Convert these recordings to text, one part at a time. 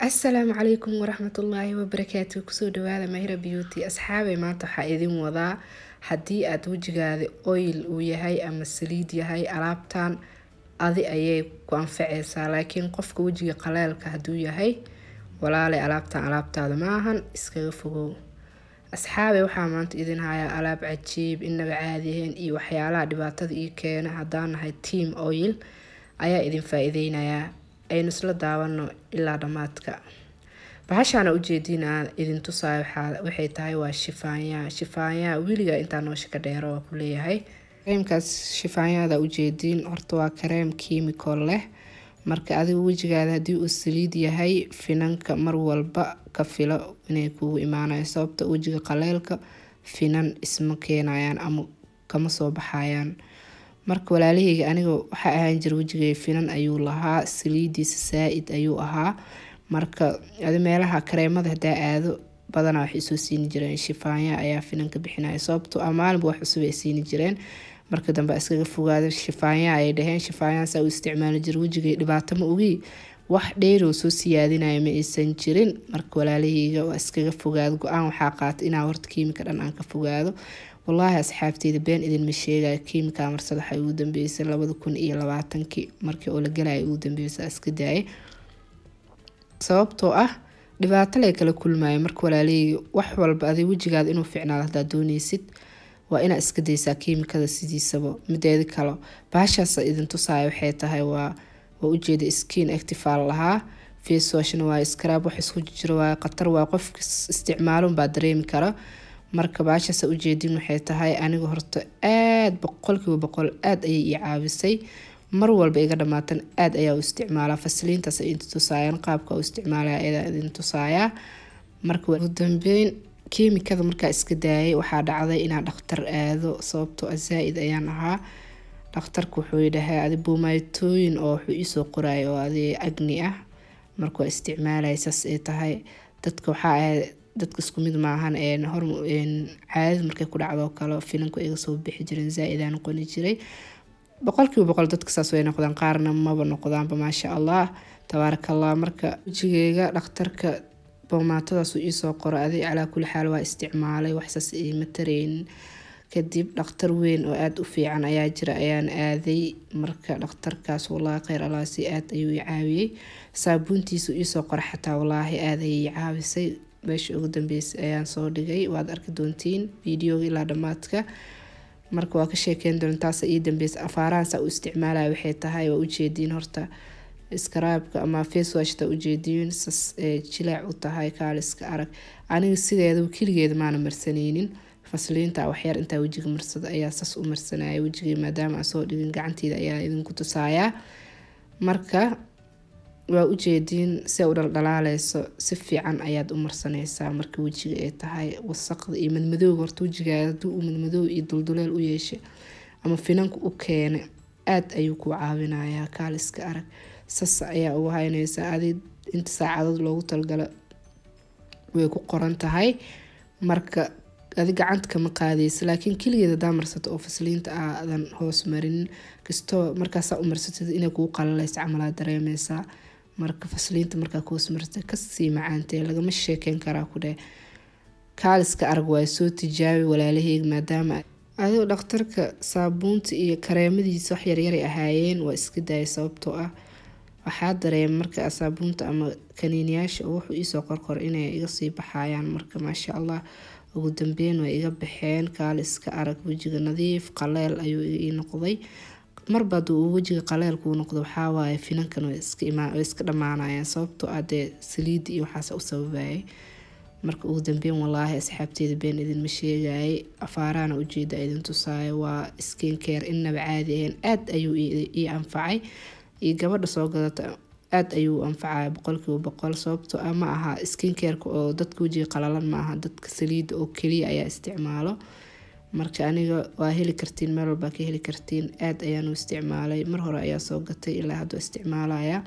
asalaamu calaykum waraxmatullaahi wabarakaatu kusoo dhawaada mahira beauty asxaabay maanta waxaa idin wadaa haddii aad wejigaada oil uu yahay ama saliid yahay alaabtan adi ayay ku anfaceysaa laakiin qofka wejiga qaleelka hadduu yahay walaalay alaabtan alaabtaada maahan iskaga fogow asxaabay waxaa maanta idin hayaa alaab cajiib inaga caadiheen iyo waxyaalaha dhibaatada io keena hadaan nahay team oil ayaa idin faa-ideynayaa aynu isla daawano ilaa dhammaadka baxashaana ujeediin idin tusaayo waxay tahay waa shifaanyaa shifaanyaa weliga intaa noosha ka dheero waa ku leeyahay kareemkaas shifaanyada ujeediin horta waa kareem kimical leh marka adigu wejigaada haddii uu saliid yahay finanka mar walba ka filo inay kugu imaanayo sababta wejiga qaleelka finan isma keenayaan ama kama soo baxayaan marka walaalahayga aniga waxa ahaan jir wejigay filan ayuu lahaa saliidiisa saa-id ayuu ahaa marka meelaha kareemada hadaa aado badanaa waxay soo siini jireen shifaanya ayaa finanka bixinaya sababto a ah maalinba wax cusub ay siini jireen marka dambe iskaga fogaada shifaanya ayay dhaheen shifaanyahaasa u isticmaali jira wejigay dhibaato ma ogi wax dheeroo soo siyaadinaya ma aysan jirin marka walaalahayga waa iskaga fogaado go-aan waxaa qaata inaa horta kiimika dhan aan ka fogaado walaahi asxaabteyda been idinma sheega kiimka marsadaxa uu dambeysay labada kun iyo labaatankii markii oo la galaya uu dambeysay iska daayay sababtoo ah dhibaato lay kala kulmayo marka walaaleey wax walba aday wejigaada inuu ficnaado haddaad dooneysid waa inaa iska daysaa kiimikada sidiisaba mideedi kalo baashaasa idin tusaaya waxay tahay waa waa ujeeda skiin actifaal lahaa facewaashna waa skraab wax isku jiro waa khatar waa qof isticmaalun baa dareemi kara marka baashase ujeedin waxay tahay anigu horta aada boqolkiiba boqol aada ayay ii caawisay mar walba iga dhammaatan aada ayaa u isticmaalaa fasiliintaas ay intutusaayaan qaabka u isticmaalaya ayaa idin tusaayaa marka ugu dambeyn kemikada markaa iska daayay waxaa dhacday inaa dhakhtar aado sababtoo a ah zaa-id ayaan ahaa dhakhtarku wuxuu idhahay adi buumaaytooyin oo wuxuu iisoo qoraaya oo adi agni ah marka isticmaalaya saas ay tahay dadka waxaa ahayd dadka isku mid maahan caadadu markay ku dhacdo kale finanku iga soo bixi jireen zaa-idaan qoni jiray boqolkiiba boqol dadka saas way noqdaan qaarna maba noqdaanba maasha allah tabaarakallah marka wejigeyga dhakhtarka boomaatadaasuu iisoo qoro aday calaa kuli xaal waa isticmaalay waxsaas iima tarayn kadib dhakhtar weyn oo aada u fiican ayaa jira ayaan aaday marka dhakhtarkaas wallaahi kheyr allah si ayuu i caawiyey saabuuntiisu iisoo qora xataa wallaahi aad ayay i caawisay meesha ugu dambeysay ayaan soo dhigay waad arki doontiin videoga ilaa dhammaadka marka waa ka sheekeyn doona ii dambeysa afaarahan u isticmaalaya waxay tahay waa ujeediin horta iskaraabka ama facewashta ujeediin sas jilaac u tahay kaaliska arag aniga sideeda keligeeda maana marsanaynin fasliinta waxyar intaa wejiga marsada ayaa sas u marsanaya wejigay maadaama aan soo dhigin gacanteeda ayaa idinku tusaaya marka waa ujeediin si u dhaldhalaaleyso si fiican ayaad u marsanaysaa marka wejiga ay tahay wasaqda iyo madmadowga horta wejigaada haduu uu madmadow iyo dulduleel u yeesha ama finanka u keena aada ayuu ku caawinayaa kaaliska arag sasa ayaa ugu haynaysaa adi inta saacadood loogu talgalo way ku qoran tahay marka adi gacanta kama qaadaysa laakiin keligeed hadaa marsato oo fasliinta aadan hoos marinin kastoo markaasaa u marsatid inay kuu qalaleysa camalaa dareemeysaa marka fasliinta markaa kuhoos marta kasii macaantee lagama sheekeyn karaa ku kaaliska arag waa soo tijaabi walaalaheyga maadaama adoo dhakhtarka saabuunta iyo kareemadiisa wax yaryaray ahaayeen waa iska daayay sababtoo ah waxaa dareema marka saabuunta ama kaniiniyaasha oo wuxuu iisoo qorqor inay iga sii baxayaan marka maasha allah ugu dambeyn way iga baxeen kaaliska arag wejiga nadiif qaleel ayuu ii noqday marba haduu uu wejiga qaleelku noqdo waxaawaaye finankan way iska dhammaanayeen sababtoo ah dee saliidda iyo waxaas u sababayay marka ugu dambeyn walaahi asxaabteeda been idinma sheegayay afaaraana ujeeda idin tusaayo waa skinkeer innaba caadi ahayn aada ayuu ii anfacay iyo gabadha soo gadata aada ayuu anfacaya boqolkiiba boqol sababtoo ah ma aha skinkeerka oo dadka wejiga qalalan ma aha dadka saliida oo keliya ayaa isticmaalo marka aniga waa heli kartiin meel walbaa ka heli kartiin aada ayaan isticmaalay mar hore ayaa soo gatay ilaa hadda isticmaalaya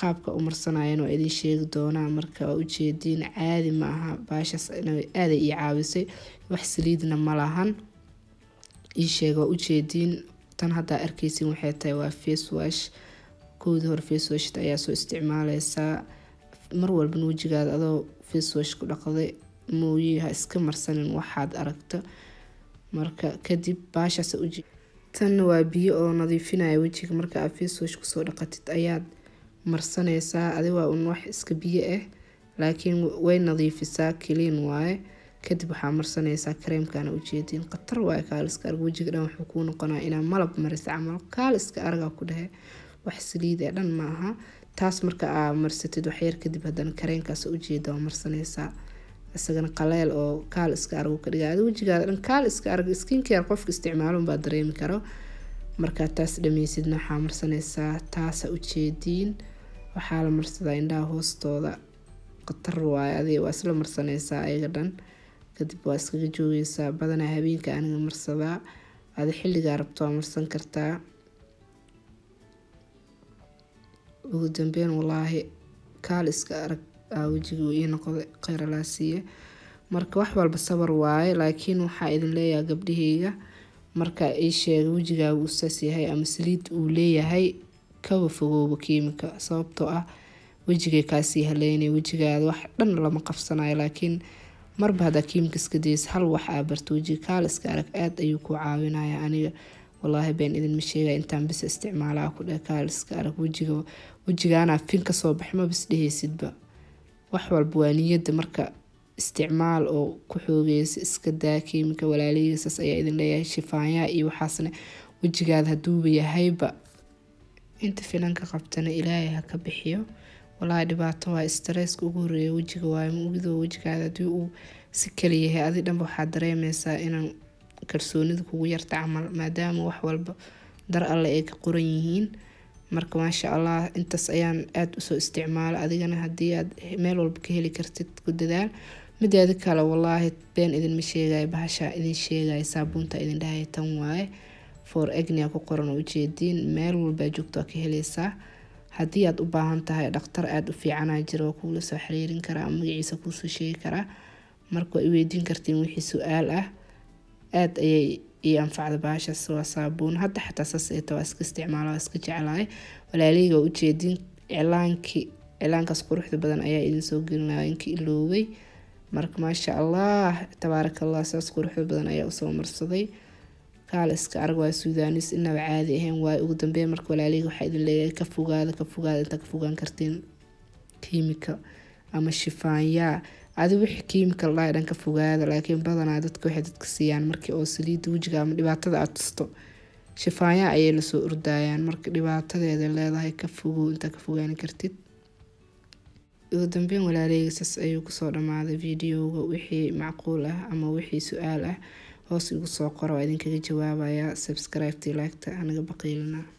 qaabka u marsanayana waa idin sheegi doonaa marka waa ujeediin caadi ma aha baashaas aaday ii caawisay wax saliidna ma lahan ii sheeg waa ujeediin tan haddaa arkaysin waxay tahay waa facewash koodii hore facewashta ayaa soo isticmaaleysaa mar walbana wejigaada adoo facewash ku dhaqday mooye ha iska marsanin waxaad aragto marka kadib baashaas uji tan waa biyo oo nadiifinaya wejiga marka aad facewash kusoo dhaqatid ayaad marsanaysaa adiwaa un wax iska biyo ah laakiin way nadiifisaa kaliin waaye kadib waxaa marsanaysaa kareemkana ujeediin khatar waaye kaaliska arag wejiga dhan wuxuu kuu noqonaa inaa malab marisa camal kaaliska aragaa ku dhahe wax saliid ee dhan maaha taas marka aa marsatid waxyar kadib haddana kareenkaas ujeeda waa marsanaysaa isagana qaleel oo kaal iska arag ka dhiga adi wejigaada dhan kaal iska arag skinkeer qofka isticmaalunbaa dareemi karo markaa taas dhameysidna waxaa marsanaysaa taasa ujeediin waxaa la marsadaa indhaha hoostooda khatar waayo adi waa isla marsanaysaa ayaga dhan kadib waa iskaga joogeysaa badanaa habeenka aniga marsadaa adi xilligaa rabto marsan kartaa ugu dambeyn walaahi kaal iska arag wejiga ii noqday kheyrallaasiye marka wax walba sabar waaye laakiin waxaa idin leeyahay gabdhahayga marka ii sheega wejigaagu u saas yahay ama saliid uu leeyahay kaba fogooba kiimika sababtoo ah wejigay kaasii haleynay wejigaada wax dhan lama qabsanayo laakiin marba haddaa kiimka iska days hal wax aa barto wejiga kaal iska arag aada ayuu ku caawinaya aniga walaahi been idinma sheegaya intaan bis isticmaalaa ku dheh kaal iska arag wejiga wejigaanaa fin kasoo baxma bis dhehaysidba wax walba waa niyada marka isticmaal oo ku xoogeysa iska daa keemika walaalihiisaas ayaa idin leeyahay shifaanyaha iyo waxaasna wejigaada haduuba yahayba inta finanka qabtana ilaahay ha ka bixiyo walaa dhibaato waa staresska ugu horeeya wejiga waayo maogidoo wejigaada hadii uu si kala yahay adi dhanba waxaad dareemeysaa inaan kalsoonida kugu yarta camal maadaama wax walba dar alle ay ka qoran yihiin marka maasha allah intaas ayaan aada usoo isticmaala adigana haddii aad meel walba ka heli kartid ku dadaal mideeda kale walaahi been idinma sheegayo bahashaa idin sheegaya saabuunta idin dhahaya tan waaye for egnia ku qoran ujeediin meel walbaa joogto ka helaysaa haddii aad u baahan tahay dhaktar aada u fiicanaa jira waa kuula soo xiriirin karaa magaciisa kuusoo sheegi karaa marka waa iweydiin kartiin wixii su-aal ah aada ayay iyo anfacda bahashaas waa saabuun hadda xataa saas eeta waa iska isticmaala waa iska jeclahay walaalihii ujeedin icilaankii cilaankaas quruxda badan ayaa idin gelinaya inkii ilooway marka maasha allah tabaaraka allah saas quruxda badan ayaa usoo marsaday kaal iska arag waa suudaanis inaba caadi ahayn waay ugu dambeyn marka walaalihii waxaa idin leeyahay ka fogaada ka fogaada intaa ka fogaan kartiin kiimika ama shifaanyaa adi wixi kimikal dhaa ka fogaada laakiin badanaa dadka waxay dadka siiyaan markii oo saliidda wejiga ama dhibaatada aad tusto shifaayaha ayay lasoo urdaayaan marka dhibaatadeeda leedahay ka fogow intaa ka fogaani kartid ugu dambeyn walaaleyga saas ayuu kusoo dhammaaday videoga wixii macquul ah ama wixii su-aal ah hoos igu soo qora waa idinkaga jawaabayaa sabscribe-tii laagta anaga baqiilina